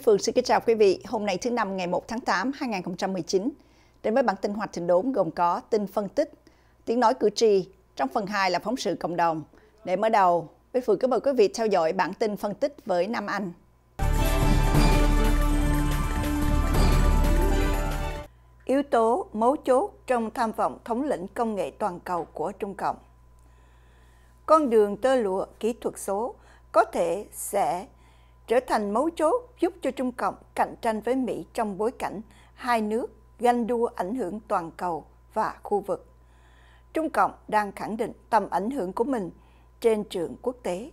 Bích Phương xin kính chào quý vị. Hôm nay thứ năm ngày 1 tháng 8 2019 đến với bản tin hoạt trình đốn gồm có tin phân tích, tiếng nói cử tri, trong phần 2 là phóng sự cộng đồng. Để mở đầu, Bích Phương kính mời quý vị theo dõi bản tin phân tích với Nam Anh. Yếu tố mấu chốt trong tham vọng thống lĩnh công nghệ toàn cầu của Trung Cộng Con đường tơ lụa kỹ thuật số có thể sẽ trở thành mấu chốt giúp cho Trung Cộng cạnh tranh với Mỹ trong bối cảnh hai nước ganh đua ảnh hưởng toàn cầu và khu vực. Trung Cộng đang khẳng định tầm ảnh hưởng của mình trên trường quốc tế.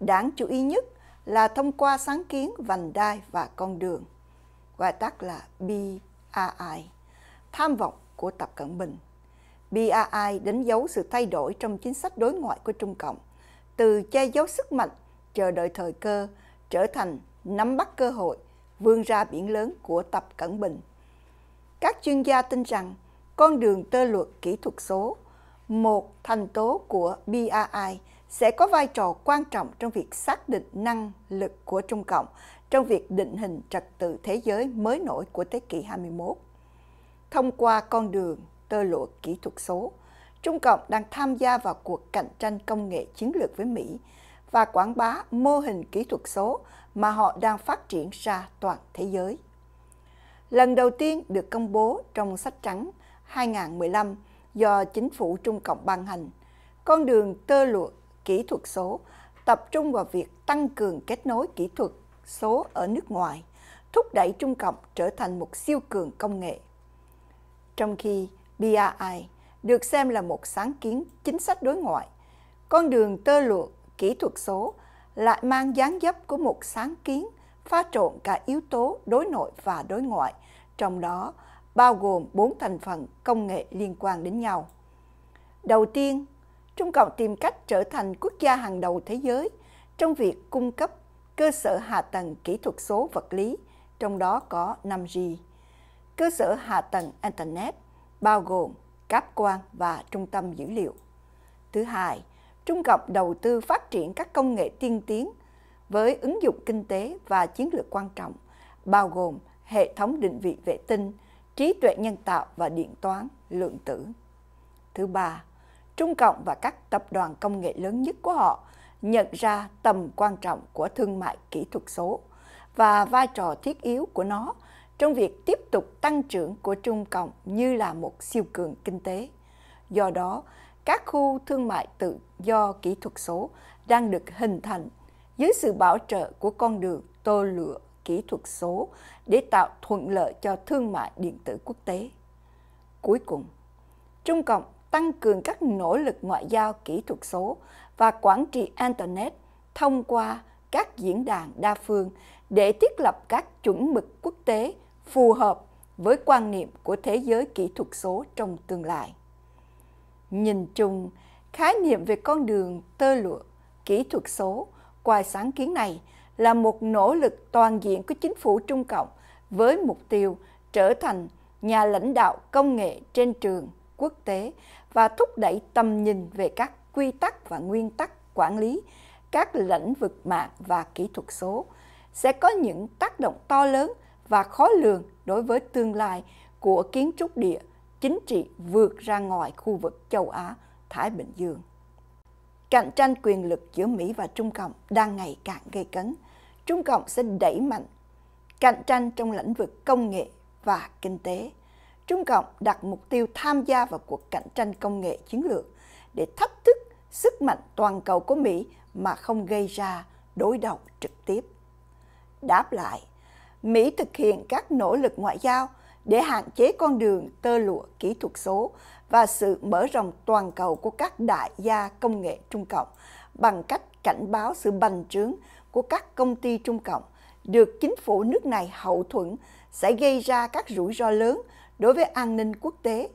Đáng chú ý nhất là thông qua sáng kiến vành đai và con đường, gọi tắt là BRI, tham vọng của Tập Cận Bình. BRI đánh dấu sự thay đổi trong chính sách đối ngoại của Trung Cộng, từ che giấu sức mạnh, chờ đợi thời cơ, trở thành nắm bắt cơ hội vươn ra biển lớn của Tập Cận Bình. Các chuyên gia tin rằng con đường tơ luật kỹ thuật số, một thành tố của BRI sẽ có vai trò quan trọng trong việc xác định năng lực của Trung Cộng trong việc định hình trật tự thế giới mới nổi của thế kỷ 21. Thông qua con đường tơ lụa kỹ thuật số, Trung Cộng đang tham gia vào cuộc cạnh tranh công nghệ chiến lược với Mỹ và quảng bá mô hình kỹ thuật số mà họ đang phát triển ra toàn thế giới. Lần đầu tiên được công bố trong sách trắng 2015 do chính phủ Trung Cộng ban hành, con đường tơ lụa kỹ thuật số tập trung vào việc tăng cường kết nối kỹ thuật số ở nước ngoài, thúc đẩy Trung Cộng trở thành một siêu cường công nghệ. Trong khi BRI được xem là một sáng kiến chính sách đối ngoại, con đường tơ lụa kỹ thuật số lại mang dáng dấp của một sáng kiến pha trộn cả yếu tố đối nội và đối ngoại, trong đó bao gồm bốn thành phần công nghệ liên quan đến nhau. Đầu tiên, Trung Cộng tìm cách trở thành quốc gia hàng đầu thế giới trong việc cung cấp cơ sở hạ tầng kỹ thuật số vật lý, trong đó có 5G, cơ sở hạ tầng Internet, bao gồm cáp quang và trung tâm dữ liệu. Thứ hai, Trung Cộng đầu tư phát triển các công nghệ tiên tiến với ứng dụng kinh tế và chiến lược quan trọng, bao gồm hệ thống định vị vệ tinh, trí tuệ nhân tạo và điện toán, lượng tử. Thứ ba, Trung Cộng và các tập đoàn công nghệ lớn nhất của họ nhận ra tầm quan trọng của thương mại kỹ thuật số và vai trò thiết yếu của nó trong việc tiếp tục tăng trưởng của Trung Cộng như là một siêu cường kinh tế. Do đó, các khu thương mại tự do kỹ thuật số đang được hình thành dưới sự bảo trợ của con đường tô lửa kỹ thuật số để tạo thuận lợi cho thương mại điện tử quốc tế. Cuối cùng, Trung Cộng tăng cường các nỗ lực ngoại giao kỹ thuật số và quản trị Internet thông qua các diễn đàn đa phương để thiết lập các chuẩn mực quốc tế phù hợp với quan niệm của thế giới kỹ thuật số trong tương lai. Nhìn chung, khái niệm về con đường tơ lụa, kỹ thuật số qua sáng kiến này là một nỗ lực toàn diện của chính phủ Trung Cộng với mục tiêu trở thành nhà lãnh đạo công nghệ trên trường quốc tế và thúc đẩy tầm nhìn về các quy tắc và nguyên tắc quản lý các lĩnh vực mạng và kỹ thuật số sẽ có những tác động to lớn và khó lường đối với tương lai của kiến trúc địa chính trị vượt ra ngoài khu vực châu Á, Thái Bình Dương. Cạnh tranh quyền lực giữa Mỹ và Trung Cộng đang ngày càng gây cấn. Trung Cộng sẽ đẩy mạnh cạnh tranh trong lĩnh vực công nghệ và kinh tế. Trung Cộng đặt mục tiêu tham gia vào cuộc cạnh tranh công nghệ chiến lược để thách thức sức mạnh toàn cầu của Mỹ mà không gây ra đối đầu trực tiếp. Đáp lại, Mỹ thực hiện các nỗ lực ngoại giao – để hạn chế con đường tơ lụa kỹ thuật số và sự mở rộng toàn cầu của các đại gia công nghệ Trung Cộng bằng cách cảnh báo sự bành trướng của các công ty Trung Cộng được chính phủ nước này hậu thuẫn sẽ gây ra các rủi ro lớn đối với an ninh quốc tế.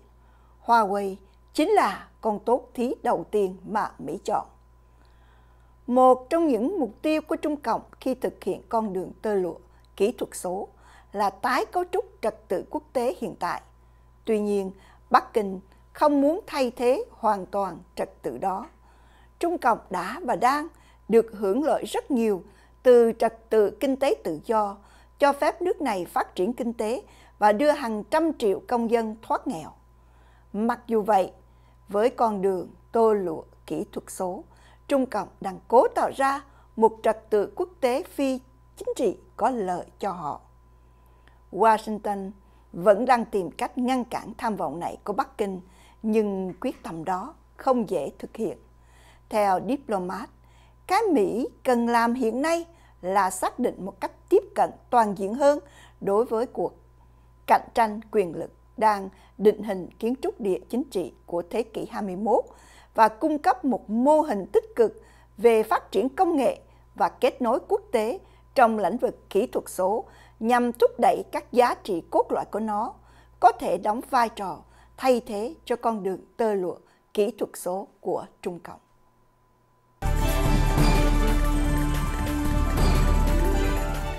Huawei chính là con tốt thí đầu tiên mà Mỹ chọn. Một trong những mục tiêu của Trung Cộng khi thực hiện con đường tơ lụa, kỹ thuật số – là tái cấu trúc trật tự quốc tế hiện tại. Tuy nhiên, Bắc Kinh không muốn thay thế hoàn toàn trật tự đó. Trung Cộng đã và đang được hưởng lợi rất nhiều từ trật tự kinh tế tự do, cho phép nước này phát triển kinh tế và đưa hàng trăm triệu công dân thoát nghèo. Mặc dù vậy, với con đường tô lụa kỹ thuật số, Trung Cộng đang cố tạo ra một trật tự quốc tế phi chính trị có lợi cho họ. Washington vẫn đang tìm cách ngăn cản tham vọng này của Bắc Kinh, nhưng quyết tâm đó không dễ thực hiện. Theo diplomat, cái Mỹ cần làm hiện nay là xác định một cách tiếp cận toàn diện hơn đối với cuộc cạnh tranh quyền lực đang định hình kiến trúc địa chính trị của thế kỷ 21 và cung cấp một mô hình tích cực về phát triển công nghệ và kết nối quốc tế trong lĩnh vực kỹ thuật số nhằm thúc đẩy các giá trị cốt lõi của nó có thể đóng vai trò thay thế cho con đường tơ lụa kỹ thuật số của Trung Cộng.